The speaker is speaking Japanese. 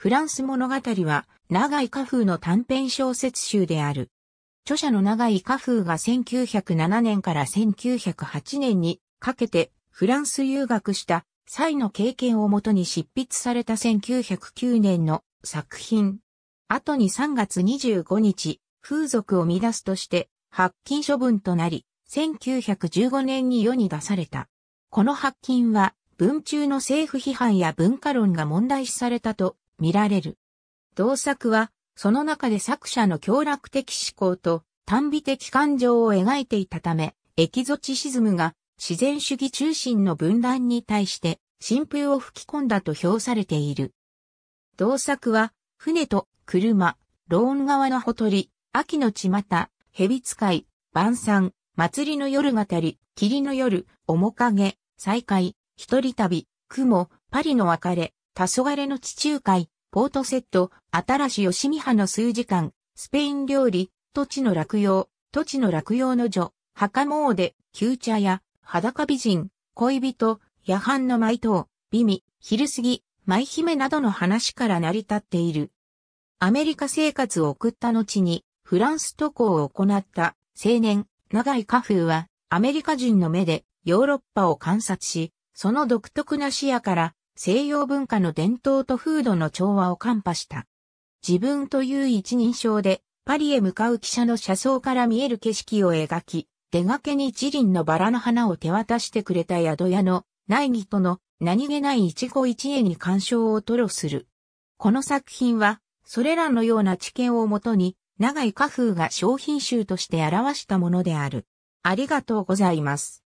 フランス物語は、長井家風の短編小説集である。著者の長井家風が1907年から1908年にかけてフランス留学した際の経験をもとに執筆された1909年の作品。後に3月25日、風俗を乱すとして発禁処分となり、1915年に世に出された。この発禁は文中の政府批判や文化論が問題視されたと見られる。同作は、その中で作者の強楽的思考と単美的感情を描いていたため、エキゾチシズムが自然主義中心の分断に対して新風を吹き込んだと評されている。同作は、船と車、ローン側のほとり、秋の巷、蛇使い、晩餐、祭りの夜語り、霧の夜、面影、再会、一人旅、雲、パリの別れ、黄昏の地中海、ポートセット、新し吉見派の数時間、スペイン料理、土地の落葉、土地の落葉の女、墓詣、旧茶屋、裸美人、恋人、夜半の舞踏、美味、昼過ぎ、舞姫などの話から成り立っている。アメリカ生活を送った後に、フランス渡航を行った青年、長井家風は、アメリカ人の目でヨーロッパを観察し、その独特な視野から西洋文化の伝統と風土の調和を看破した。自分という一人称で、パリへ向かう汽車の車窓から見える景色を描き、出がけに一輪のバラの花を手渡してくれた宿屋の内義との何気ない一期一会に干渉を吐露する。この作品は、それらのような知見をもとに、長井家風が商品集として表したものである。ありがとうございます。